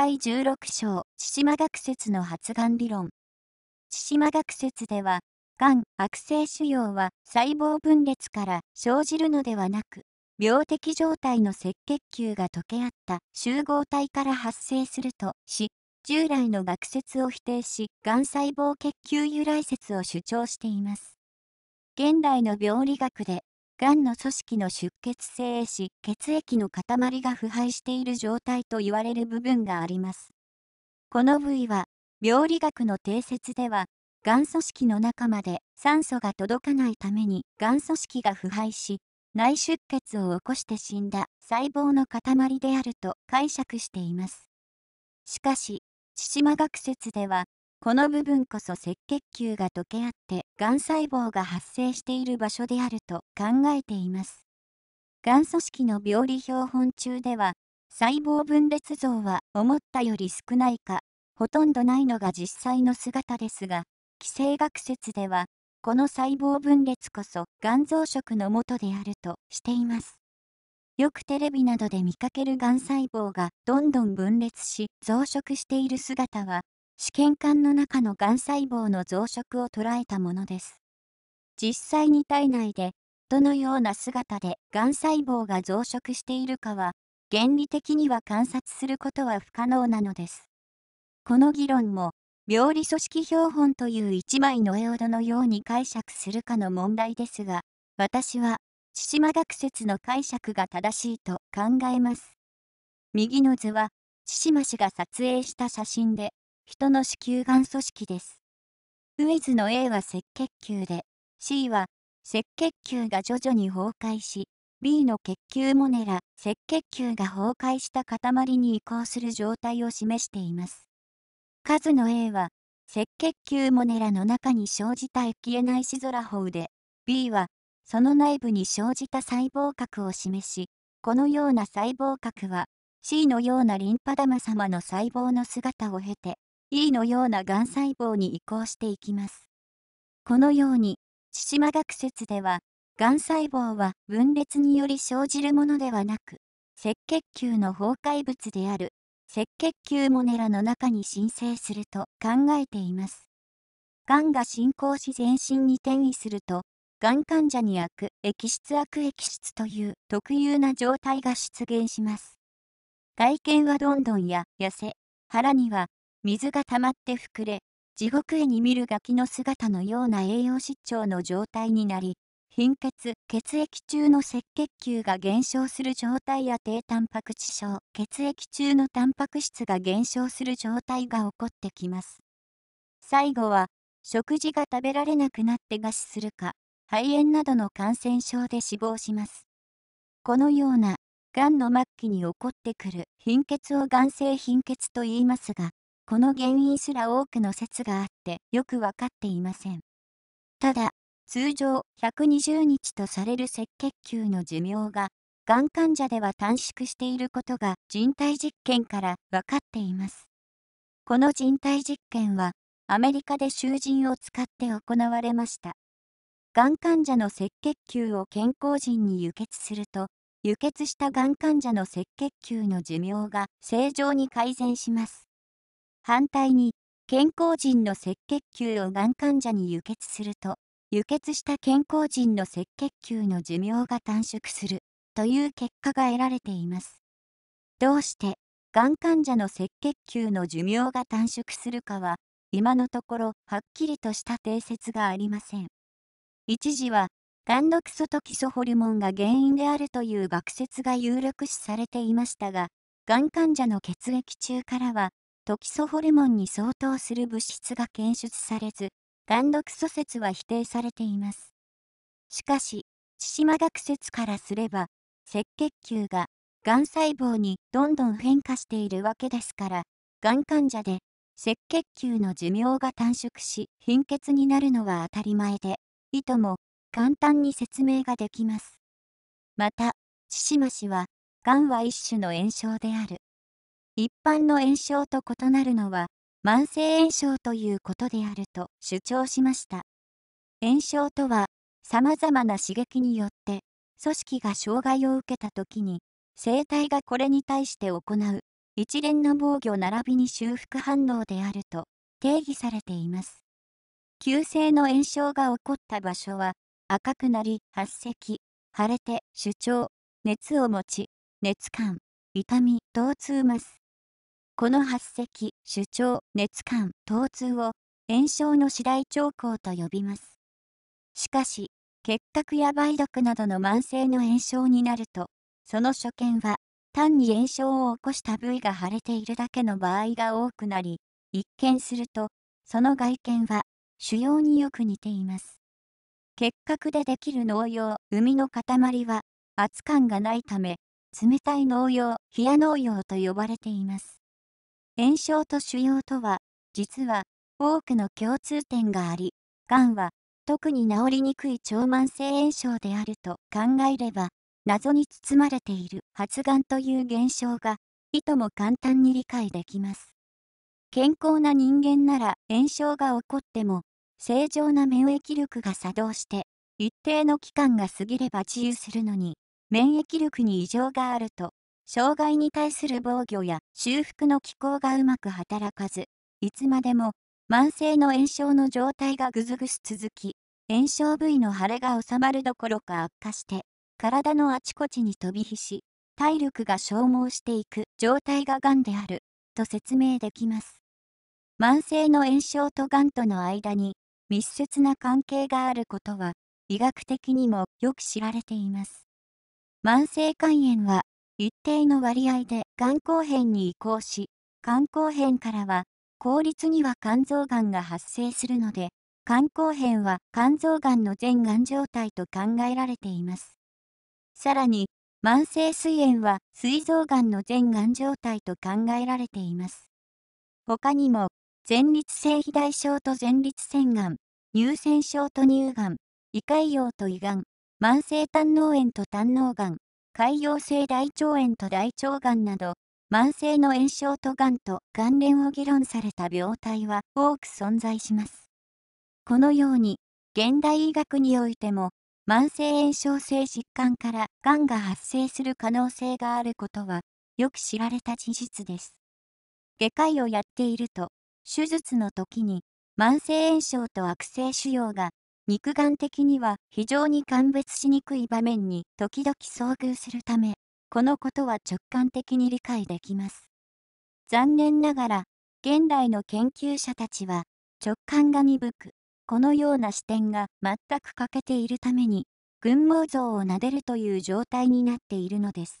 第16章、千島学説の発がん理論。千島学説では、がん、悪性腫瘍は細胞分裂から生じるのではなく、病的状態の赤血球が溶け合った集合体から発生するとし、従来の学説を否定し、がん細胞血球由来説を主張しています。現代の病理学でがんの組織の出血性死、血液の塊が腐敗している状態と言われる部分があります。この部位は、病理学の定説では、がん組織の中まで酸素が届かないために、がん組織が腐敗し、内出血を起こして死んだ細胞の塊であると解釈しています。しかし、千島学説では、この部分こそ赤血球が溶け合ってがん細胞が発生している場所であると考えています。がん組織の病理標本中では細胞分裂像は思ったより少ないかほとんどないのが実際の姿ですが寄生学説ではこの細胞分裂こそがん増殖のもとであるとしています。よくテレビなどで見かけるがん細胞がどんどん分裂し増殖している姿は試験管の中のがん細胞の増殖を捉えたものです。実際に体内でどのような姿でがん細胞が増殖しているかは原理的には観察することは不可能なのです。この議論も病理組織標本という一枚の絵ほどのように解釈するかの問題ですが私は千島学説の解釈が正しいと考えます。右の図は千島氏が撮影した写真で人の子宮がん組織です。ウイズの A は赤血球で、C は赤血球が徐々に崩壊し、B の血球モネラ、赤血球が崩壊した塊に移行する状態を示しています。数の A は、赤血球モネラの中に生じた消エナイシゾラホウで、B は、その内部に生じた細胞核を示し、このような細胞核は、C のようなリンパ玉様の細胞の姿を経て、E のようながん細胞に移行していきます。このように、千島学説では、がん細胞は分裂により生じるものではなく、赤血球の崩壊物である赤血球モネラの中に申請すると考えています。がんが進行し全身に転移すると、がん患者に悪液質悪液質という特有な状態が出現します。外見はどんどんや痩せ、腹には水が溜まって膨れ、地獄絵に見るガキの姿のような栄養失調の状態になり、貧血、血液中の赤血球が減少する状態や低タンパク質症、血液中のタンパク質が減少する状態が起こってきます。最後は、食事が食べられなくなって餓死するか、肺炎などの感染症で死亡します。このような、がんの末期に起こってくる貧血をん性貧血と言いますが、この原因すら多くの説があってよくわかっていません。ただ、通常120日とされる赤血球の寿命が、がん患者では短縮していることが人体実験から分かっています。この人体実験は、アメリカで囚人を使って行われました。がん患者の赤血球を健康人に輸血すると、輸血したがん患者の赤血球の寿命が正常に改善します。反対に、健康人の赤血球をがん患者に輸血すると、輸血した健康人の赤血球の寿命が短縮するという結果が得られています。どうして、がん患者の赤血球の寿命が短縮するかは、今のところはっきりとした定説がありません。一時は、がんの基礎と基礎ホルモンが原因であるという学説が有力視されていましたが、がん患者の血液中からは、トキソホルモンに相当する物質が検出されず、眼毒素説は否定されています。しかし、千島学説からすれば、赤血球が、がん細胞にどんどん変化しているわけですから、がん患者で、赤血球の寿命が短縮し、貧血になるのは当たり前で、いとも、簡単に説明ができます。また、千島氏は、がんは一種の炎症である。一般の炎症と異なるのは慢性炎症ということであると主張しました炎症とはさまざまな刺激によって組織が障害を受けた時に生体がこれに対して行う一連の防御並びに修復反応であると定義されています急性の炎症が起こった場所は赤くなり発石腫れて主張熱を持ち熱感痛み疼痛ますこの発石、主張、熱感、疼痛を炎症の次第兆候と呼びます。しかし、結核や梅毒などの慢性の炎症になると、その所見は単に炎症を起こした部位が腫れているだけの場合が多くなり、一見すると、その外見は腫瘍によく似ています。結核でできる農用、海の塊は、圧感がないため、冷たい農用、冷や農用と呼ばれています。炎症と腫瘍とは、実は多くの共通点があり、がんは特に治りにくい腸慢性炎症であると考えれば、謎に包まれている発がんという現象が、いとも簡単に理解できます。健康な人間なら炎症が起こっても、正常な免疫力が作動して、一定の期間が過ぎれば治癒するのに、免疫力に異常があると障害に対する防御や修復の機構がうまく働かず、いつまでも慢性の炎症の状態がぐずぐず続き、炎症部位の腫れが収まるどころか悪化して、体のあちこちに飛び火し、体力が消耗していく状態が癌である、と説明できます。慢性の炎症と癌との間に密接な関係があることは、医学的にもよく知られています。慢性肝炎は一定の割合で肝硬変に移行し、肝硬変からは、効率には肝臓がんが発生するので、肝硬変は肝臓がんの全がん状態と考えられています。さらに、慢性膵炎は膵臓がんの全がん状態と考えられています。他にも、前立腺肥大症と前立腺がん、乳腺症と乳がん、胃潰瘍と胃がん、慢性胆嚢炎と胆嚢がん、潰瘍性大腸炎と大腸がんなど、慢性の炎症とがんと関連を議論された病態は多く存在します。このように、現代医学においても、慢性炎症性疾患からがんが発生する可能性があることは、よく知られた事実です。外科医をやっていると、手術の時に慢性炎症と悪性腫瘍が肉眼的には非常に鑑別しにくい場面に時々遭遇するため、このことは直感的に理解できます。残念ながら、現代の研究者たちは直感が鈍く、このような視点が全く欠けているために、群毛像を撫でるという状態になっているのです。